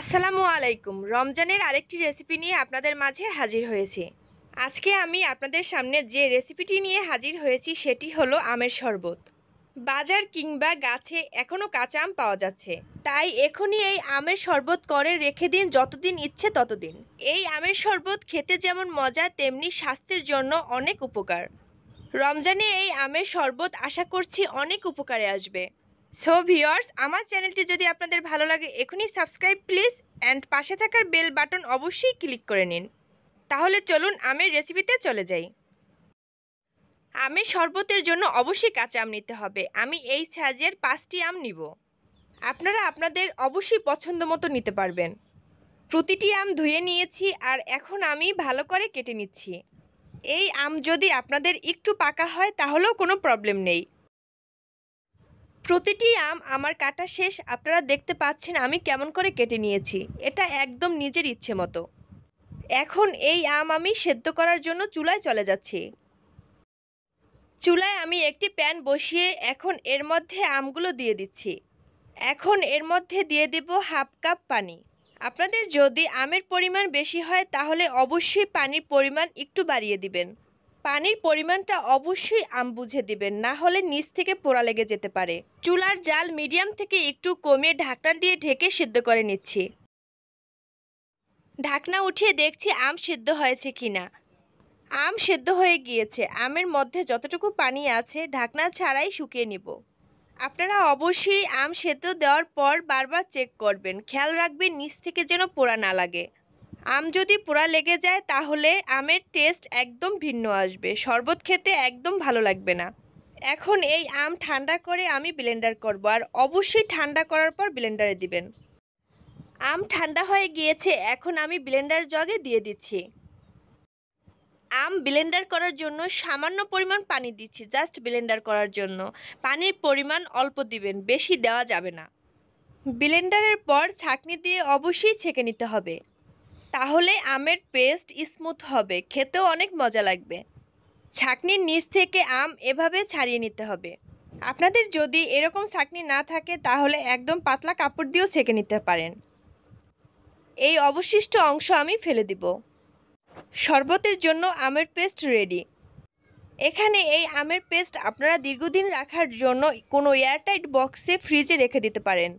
আসসালামু আলাইকুম রমজানের আরেকটি রেসিপি নিয়ে আপনাদের মাঝে হাজির হয়েছি আজকে আমি আপনাদের সামনে যে রেসিপিটি নিয়ে হাজির হয়েছি সেটি হলো আমের শরবত বাজার কিংবা গাছে এখনও কাঁচা আম পাওয়া যাচ্ছে তাই এখনই এই আমের শরবত করে রেখে দিন যতদিন ইচ্ছে ততদিন এই আমের শরবত খেতে যেমন মজা তেমনি স্বাস্থ্যের জন্য অনেক উপকার রমজানে এই আমের শরবত আশা করছি অনেক উপকারে আসবে সো ভিওর্স আমার চ্যানেলটি যদি আপনাদের ভালো লাগে এখনই সাবস্ক্রাইব প্লিজ অ্যান্ড পাশে থাকার বেল বাটন অবশ্যই ক্লিক করে নিন তাহলে চলুন আমের রেসিপিতে চলে যাই আমের শরবতের জন্য অবশ্যই কাঁচা আম নিতে হবে আমি এই সাজের পাঁচটি আম নিব আপনারা আপনাদের অবশ্যই পছন্দ মতো নিতে পারবেন প্রতিটি আম ধুয়ে নিয়েছি আর এখন আমি ভালো করে কেটে নিচ্ছি এই আম যদি আপনাদের একটু পাকা হয় তাহলেও কোনো প্রবলেম নেই প্রতিটি আম আমার কাটা শেষ আপনারা দেখতে পাচ্ছেন আমি কেমন করে কেটে নিয়েছি এটা একদম নিজের ইচ্ছে মতো এখন এই আম আমি সেদ্ধ করার জন্য চুলায় চলে যাচ্ছি চুলায় আমি একটি প্যান বসিয়ে এখন এর মধ্যে আমগুলো দিয়ে দিচ্ছি এখন এর মধ্যে দিয়ে দেব হাফ কাপ পানি আপনাদের যদি আমের পরিমাণ বেশি হয় তাহলে অবশ্যই পানির পরিমাণ একটু বাড়িয়ে দিবেন পানির পরিমাণটা অবশ্যই আম বুঝে দিবেন না হলে নিচ থেকে পোড়া লেগে যেতে পারে চুলার জাল মিডিয়াম থেকে একটু কমিয়ে ঢাকনা দিয়ে ঢেকে সিদ্ধ করে নিচ্ছি ঢাকনা উঠিয়ে দেখছি আম সিদ্ধ হয়েছে কি না আম সেদ্ধ হয়ে গিয়েছে আমের মধ্যে যতটুকু পানি আছে ঢাকনা ছাড়াই শুকিয়ে নিব আপনারা অবশ্যই আম সেদ্ধ দেওয়ার পর বারবার চেক করবেন খেয়াল রাখবেন নিচ থেকে যেন পোড়া না লাগে আম যদি পোড়া লেগে যায় তাহলে আমের টেস্ট একদম ভিন্ন আসবে শরবত খেতে একদম ভালো লাগবে না এখন এই আম ঠান্ডা করে আমি ব্লেন্ডার করব আর অবশ্যই ঠান্ডা করার পর ব্লেন্ডারে দিবেন আম ঠান্ডা হয়ে গিয়েছে এখন আমি ব্লেন্ডার জগে দিয়ে দিচ্ছি আম ব্লেন্ডার করার জন্য সামান্য পরিমাণ পানি দিচ্ছি জাস্ট ব্লেন্ডার করার জন্য পানির পরিমাণ অল্প দিবেন বেশি দেওয়া যাবে না ব্লেন্ডারের পর ছাঁকনি দিয়ে অবশ্যই ছেঁকে নিতে হবে তাহলে আমের পেস্ট স্মুথ হবে খেতেও অনেক মজা লাগবে ছাকনির নিচ থেকে আম এভাবে ছাড়িয়ে নিতে হবে আপনাদের যদি এরকম ছাকনি না থাকে তাহলে একদম পাতলা কাপড় দিয়েও ছেঁকে নিতে পারেন এই অবশিষ্ট অংশ আমি ফেলে দিব শরবতের জন্য আমের পেস্ট রেডি এখানে এই আমের পেস্ট আপনারা দীর্ঘদিন রাখার জন্য কোনো এয়ারটাইট বক্সে ফ্রিজে রেখে দিতে পারেন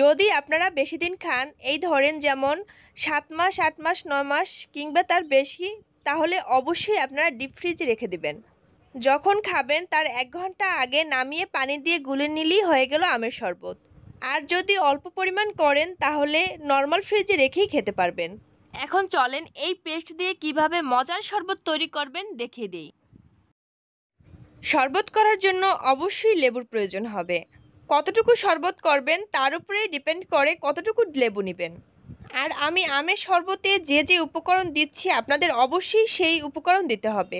যদি আপনারা বেশি দিন খান এই ধরেন যেমন সাত মাস আট মাস নয় মাস কিংবা তার বেশি তাহলে অবশ্যই আপনারা ডিপ ফ্রিজে রেখে দিবেন যখন খাবেন তার এক ঘন্টা আগে নামিয়ে পানি দিয়ে গুলে নিলেই হয়ে গেল আমের শরবত আর যদি অল্প পরিমাণ করেন তাহলে নর্মাল ফ্রিজে রেখেই খেতে পারবেন এখন চলেন এই পেস্ট দিয়ে কিভাবে মজার শরবত তৈরি করবেন দেখিয়ে দিই শরবত করার জন্য অবশ্যই লেবুর প্রয়োজন হবে কতটুকু শরবত করবেন তার উপরে ডিপেন্ড করে কতটুকু লেবু নেবেন আর আমি আমের শরবতে যে যে উপকরণ দিচ্ছি আপনাদের অবশ্যই সেই উপকরণ দিতে হবে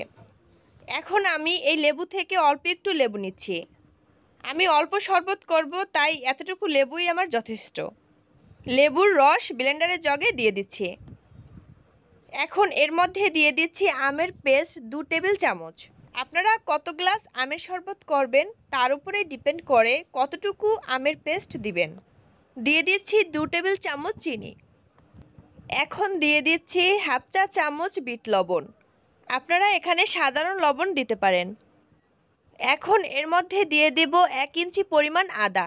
এখন আমি এই লেবু থেকে অল্প একটু লেবু নিচ্ছি আমি অল্প শরবত করব তাই এতটুকু লেবুই আমার যথেষ্ট লেবুর রস ব্লেন্ডারের জগে দিয়ে দিচ্ছি এখন এর মধ্যে দিয়ে দিচ্ছি আমের পেস্ট দু টেবিল চামচ আপনারা কত গ্লাস আমের শরবত করবেন তার উপরে ডিপেন্ড করে কতটুকু আমের পেস্ট দিবেন দিয়ে দিচ্ছি দু টেবিল চামচ চিনি এখন দিয়ে দিচ্ছি হাফ চা চামচ বিট লবণ আপনারা এখানে সাধারণ লবণ দিতে পারেন এখন এর মধ্যে দিয়ে দেব এক ইঞ্চি পরিমাণ আদা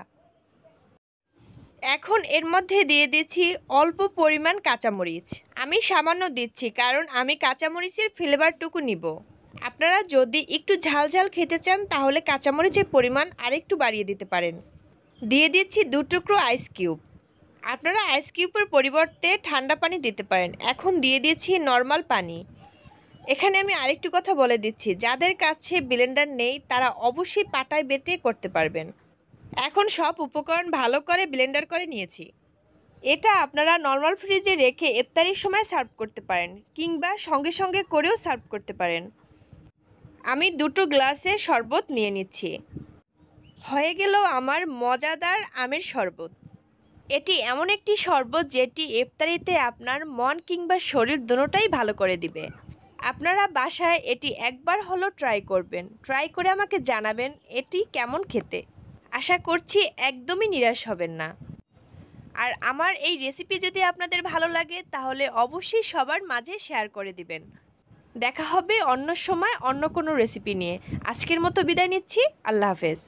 এখন এর মধ্যে দিয়ে দিচ্ছি অল্প পরিমাণ কাঁচামরিচ আমি সামান্য দিচ্ছি কারণ আমি কাঁচামরিচের ফ্লেভারটুকু নিব আপনারা যদি একটু ঝাল ঝাল খেতে চান তাহলে কাঁচামরিচের পরিমাণ আরেকটু বাড়িয়ে দিতে পারেন দিয়ে দিচ্ছি দু টুকরো আইস কিউব আপনারা আইস কিউবের পরিবর্তে ঠান্ডা পানি দিতে পারেন এখন দিয়ে দিয়েছি নর্মাল পানি এখানে আমি আরেকটু কথা বলে দিচ্ছি যাদের কাছে ব্লেন্ডার নেই তারা অবশ্যই পাটায় বেটে করতে পারবেন এখন সব উপকরণ ভালো করে ব্লেন্ডার করে নিয়েছি এটা আপনারা নর্মাল ফ্রিজে রেখে ইফতারির সময় সার্ভ করতে পারেন কিংবা সঙ্গে সঙ্গে করেও সার্ভ করতে পারেন আমি দুটো গ্লাসে শরবত নিয়ে নিচ্ছি হয়ে গেল আমার মজাদার আমের শরবত এটি এমন একটি শরবত যেটি ইফতারিতে আপনার মন কিংবা শরীর দুটোটাই ভালো করে দিবে আপনারা বাসায় এটি একবার হলো ট্রাই করবেন ট্রাই করে আমাকে জানাবেন এটি কেমন খেতে আশা করছি একদমই নিরাশ হবেন না আর আমার এই রেসিপি যদি আপনাদের ভালো লাগে তাহলে অবশ্যই সবার মাঝে শেয়ার করে দিবেন দেখা হবে অন্য সময় অন্য কোনো রেসিপি নিয়ে আজকের মতো বিদায় নিচ্ছি আল্লাহ হাফেজ